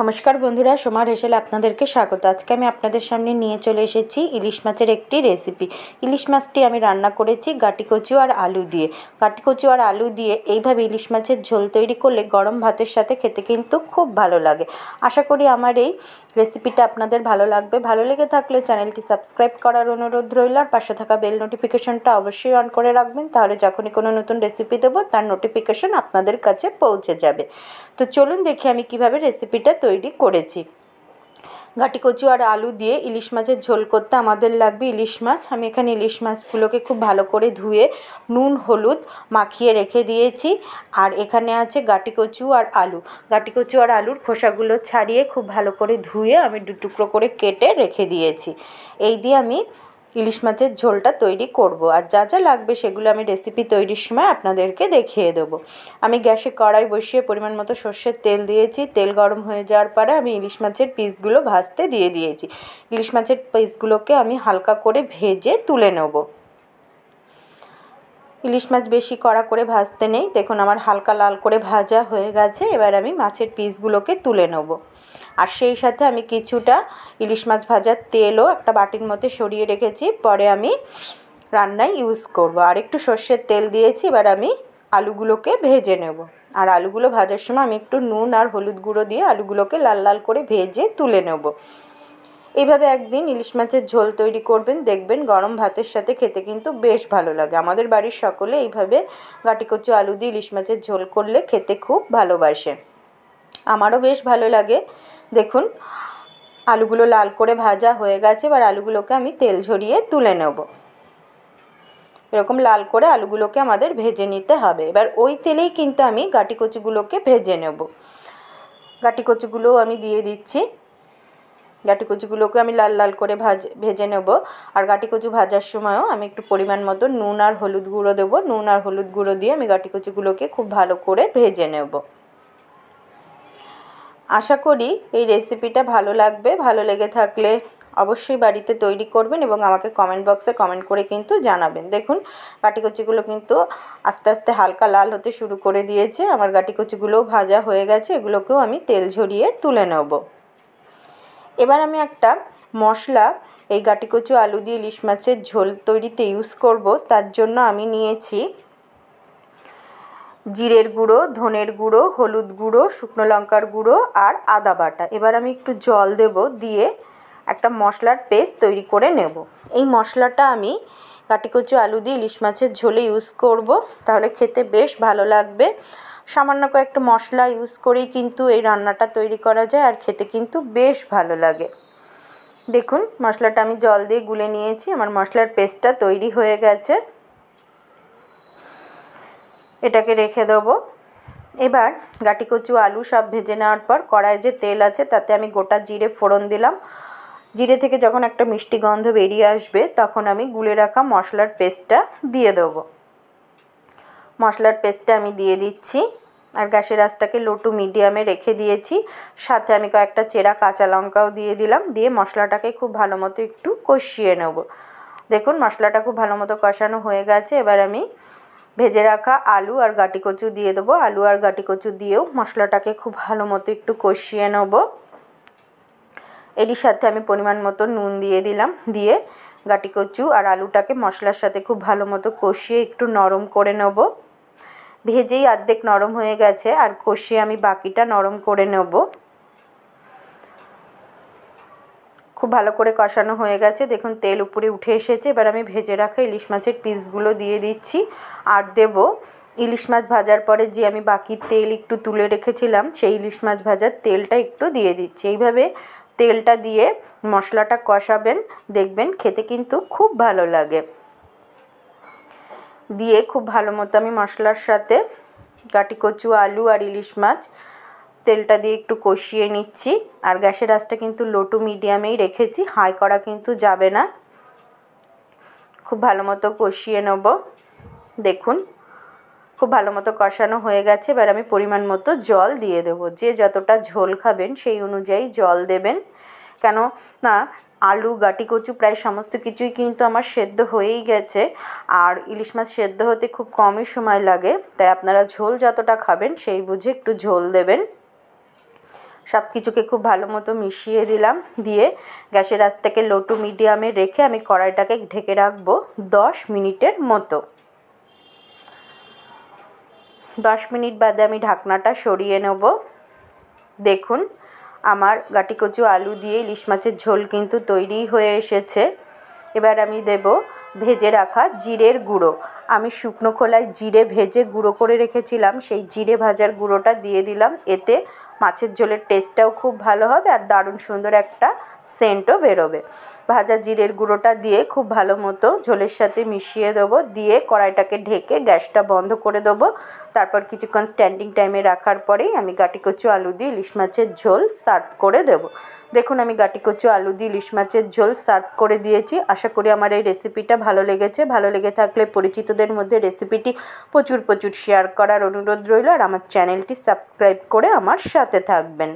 নমস্কার বন্ধুরা সোমার হেসেলে আপনাদেরকে স্বাগত আজকে আমি আপনাদের সামনে নিয়ে চলে এসেছি ইলিশ মাছের একটি রেসিপি ইলিশ মাছটি আমি রান্না করেছি গাটি কচু আর আলু দিয়ে গাটি কচু আর আলু দিয়ে এইভাবে ইলিশ মাছের ঝোল তৈরি করলে গরম ভাতের সাথে খেতে কিন্তু খুব ভালো লাগে আশা করি আমার এই রেসিপিটা আপনাদের ভালো লাগবে ভালো লেগে থাকলে চ্যানেলটি সাবস্ক্রাইব করার অনুরোধ রইল আর পাশে থাকা বেল নোটিফিকেশনটা অবশ্যই অন করে রাখবেন তাহলে যখনই কোনো নতুন রেসিপি দেবো তার নোটিফিকেশন আপনাদের কাছে পৌঁছে যাবে তো চলুন দেখি আমি কিভাবে রেসিপিটা তৈরি করেছি ঘাটি কচু আর আলু দিয়ে ইলিশ মাছের ঝোল করতে আমাদের লাগবে ইলিশ মাছ আমি এখানে ইলিশ মাছগুলোকে খুব ভালো করে ধুয়ে নুন হলুদ মাখিয়ে রেখে দিয়েছি আর এখানে আছে গাটি কচু আর আলু গাটি কচু আর আলুর খোসাগুলো ছাড়িয়ে খুব ভালো করে ধুয়ে আমি দু টুকরো করে কেটে রেখে দিয়েছি এই দিয়ে আমি ইলিশ মাছের ঝোলটা তৈরি করব আর যা যা লাগবে সেগুলো আমি রেসিপি তৈরির সময় আপনাদেরকে দেখিয়ে দেবো আমি গ্যাসে কড়াই বসিয়ে পরিমাণ মতো সর্ষের তেল দিয়েছি তেল গরম হয়ে যাওয়ার পরে আমি ইলিশ মাছের পিসগুলো ভাজতে দিয়ে দিয়েছি ইলিশ মাছের পিসগুলোকে আমি হালকা করে ভেজে তুলে নেবো ইলিশ মাছ বেশি কড়া করে ভাজতে নেই দেখুন আমার হালকা লাল করে ভাজা হয়ে গেছে এবার আমি মাছের পিসগুলোকে তুলে নেব আর সেই সাথে আমি কিছুটা ইলিশ মাছ ভাজার তেলও একটা বাটির মধ্যে সরিয়ে রেখেছি পরে আমি রান্নায় ইউজ করব আর একটু সর্ষের তেল দিয়েছি এবার আমি আলুগুলোকে ভেজে নেব আর আলুগুলো ভাজার সময় আমি একটু নুন আর হলুদ গুঁড়ো দিয়ে আলুগুলোকে লাল লাল করে ভেজে তুলে নেব এইভাবে একদিন ইলিশ মাছের ঝোল তৈরি করবেন দেখবেন গরম ভাতের সাথে খেতে কিন্তু বেশ ভালো লাগে আমাদের বাড়ির সকলে এইভাবে গাটিকচু আলু দিয়ে ইলিশ মাছের ঝোল করলে খেতে খুব ভালোবাসে আমারও বেশ ভালো লাগে দেখুন আলুগুলো লাল করে ভাজা হয়ে গেছে এবার আলুগুলোকে আমি তেল ঝরিয়ে তুলে নেব এরকম লাল করে আলুগুলোকে আমাদের ভেজে নিতে হবে এবার ওই তেলেই কিন্তু আমি গাটি কচুগুলোকে ভেজে নেব গাটি কচুগুলো আমি দিয়ে দিচ্ছি গাটি আমি লাল লাল করে ভাজ ভেজে নেব আর গাটি ভাজার সময়ও আমি একটু পরিমাণ মতো নুন আর হলুদ গুঁড়ো দেবো নুন আর হলুদ গুঁড়ো দিয়ে আমি গাটি খুব ভালো করে ভেজে নেব আশা করি এই রেসিপিটা ভালো লাগবে ভালো লেগে থাকলে অবশ্যই বাড়িতে তৈরি করবেন এবং আমাকে কমেন্ট বক্সে কমেন্ট করে কিন্তু জানাবেন দেখুন গাটিকুচিগুলো কিন্তু আস্তে আস্তে হালকা লাল হতে শুরু করে দিয়েছে আমার গাটিকুচিগুলোও ভাজা হয়ে গেছে এগুলোকেও আমি তেল ঝরিয়ে তুলে নেবো এবার আমি একটা মশলা এই গাটিকচু আলু দিয়ে ইলিশ মাছের ঝোল তৈরিতে ইউজ করব তার জন্য আমি নিয়েছি জিরের গুঁড়ো ধনের গুঁড়ো হলুদ গুঁড়ো শুকনো লঙ্কার গুঁড়ো আর আদা বাটা এবার আমি একটু জল দেব দিয়ে একটা মশলার পেস্ট তৈরি করে নেব এই মশলাটা আমি কাটিকচু আলু দিয়ে ইলিশ মাছের ঝোলে ইউজ করব তাহলে খেতে বেশ ভালো লাগবে সামান্য কয়েকটা মশলা ইউজ করেই কিন্তু এই রান্নাটা তৈরি করা যায় আর খেতে কিন্তু বেশ ভালো লাগে দেখুন মশলাটা আমি জল দিয়ে গুলে নিয়েছি আমার মশলার পেস্টটা তৈরি হয়ে গেছে এটাকে রেখে দেবো এবার গাটি কচু আলু সব ভেজে নেওয়ার পর কড়াই যে তেল আছে তাতে আমি গোটা জিরে ফোড়ন দিলাম জিরে থেকে যখন একটা মিষ্টি গন্ধ বেরিয়ে আসবে তখন আমি গুলে রাখা মশলার পেস্টটা দিয়ে দেবো মশলার পেস্টটা আমি দিয়ে দিচ্ছি আর গ্যাসের রাসটাকে লো টু মিডিয়ামে রেখে দিয়েছি সাথে আমি কয়েকটা চেরা কাঁচা লঙ্কাও দিয়ে দিলাম দিয়ে মশলাটাকে খুব ভালো মতো একটু কষিয়ে নেব দেখুন মশলাটা খুব ভালো মতো কষানো হয়ে গেছে এবার আমি ভেজে রাখা আলু আর গাটি কচু দিয়ে দেবো আলু আর গাটি কচু দিয়েও মশলাটাকে খুব ভালো মতো একটু কষিয়ে নেব এটির সাথে আমি পরিমাণ মতো নুন দিয়ে দিলাম দিয়ে গাটি কচু আর আলুটাকে মশলার সাথে খুব ভালো মতো কষিয়ে একটু নরম করে নেবো ভেজেই অর্ধেক নরম হয়ে গেছে আর কষিয়ে আমি বাকিটা নরম করে নেব খুব ভালো করে কষানো হয়ে গেছে দেখুন তেল উপরে উঠে এসেছে এবার আমি ভেজে রাখা ইলিশ মাছের পিসগুলো দিয়ে দিচ্ছি আর দেব ইলিশ মাছ ভাজার পরে যে আমি বাকি তেল একটু তুলে রেখেছিলাম সেই ইলিশ মাছ ভাজার তেলটা একটু দিয়ে দিচ্ছি এইভাবে তেলটা দিয়ে মশলাটা কষাবেন দেখবেন খেতে কিন্তু খুব ভালো লাগে দিয়ে খুব ভালো মতো আমি মশলার সাথে কাটি কচু আলু আর ইলিশ মাছ তেলটা দিয়ে একটু কষিয়ে নিচ্ছি আর গ্যাসের আঁচটা কিন্তু লো টু মিডিয়ামেই রেখেছি হাই করা কিন্তু যাবে না খুব ভালো মতো কষিয়ে নেব দেখুন খুব ভালো মতো কষানো হয়ে গেছে এবার আমি পরিমাণ মতো জল দিয়ে দেবো যে যতটা ঝোল খাবেন সেই অনুযায়ী জল দেবেন কেন না আলু গাটি কচু প্রায় সমস্ত কিছুই কিন্তু আমার সেদ্ধ হয়েই গেছে আর ইলিশ মাছ সেদ্ধ হতে খুব কমই সময় লাগে তাই আপনারা ঝোল যতটা খাবেন সেই বুঝে একটু ঝোল দেবেন সব কিছুকে খুব ভালো মতো মিশিয়ে দিলাম দিয়ে গ্যাসের আঁচটাকে লো টু মিডিয়ামে রেখে আমি কড়াইটাকে ঢেকে রাখবো দশ মিনিটের মতো দশ মিনিট বাদে আমি ঢাকনাটা সরিয়ে নেব দেখুন আমার গাটি কচু আলু দিয়ে ইলিশ মাছের ঝোল কিন্তু তৈরি হয়ে এসেছে এবার আমি দেব ভেজে রাখা জিরের গুঁড়ো আমি শুকনো খোলায় জিরে ভেজে গুঁড়ো করে রেখেছিলাম সেই জিরে ভাজার গুঁড়োটা দিয়ে দিলাম এতে মাছের ঝোলের টেস্টটাও খুব ভালো হবে আর দারুণ সুন্দর একটা সেন্টও বেরোবে ভাজা জিরের গুঁড়োটা দিয়ে খুব ভালো মতো ঝোলের সাথে মিশিয়ে দেবো দিয়ে কড়াইটাকে ঢেকে গ্যাসটা বন্ধ করে দেবো তারপর কিছুক্ষণ স্ট্যান্ডিং টাইমে রাখার পরেই আমি গাটি কচু আলু দিয়ে ইলিশ মাছের ঝোল সার্ভ করে দেব দেখুন আমি গাটি কচু আলু দিয়ে ইলিশ মাছের ঝোল সার্ভ করে দিয়েছি আশা করি আমার এই রেসিপিটা ভালো লেগেছে ভালো লেগে থাকলে পরিচিত বন্ধুদের মধ্যে রেসিপিটি প্রচুর প্রচুর শেয়ার করার অনুরোধ রইল আর আমার চ্যানেলটি সাবস্ক্রাইব করে আমার সাথে থাকবেন